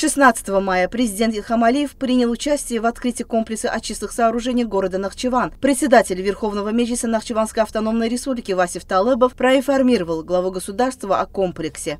16 мая президент Ильхам Алиев принял участие в открытии комплекса очистных сооружений города Нахчеван. Председатель Верховного Меджлиса Нахчеванской автономной республики Васиф Талебов проинформировал главу государства о комплексе.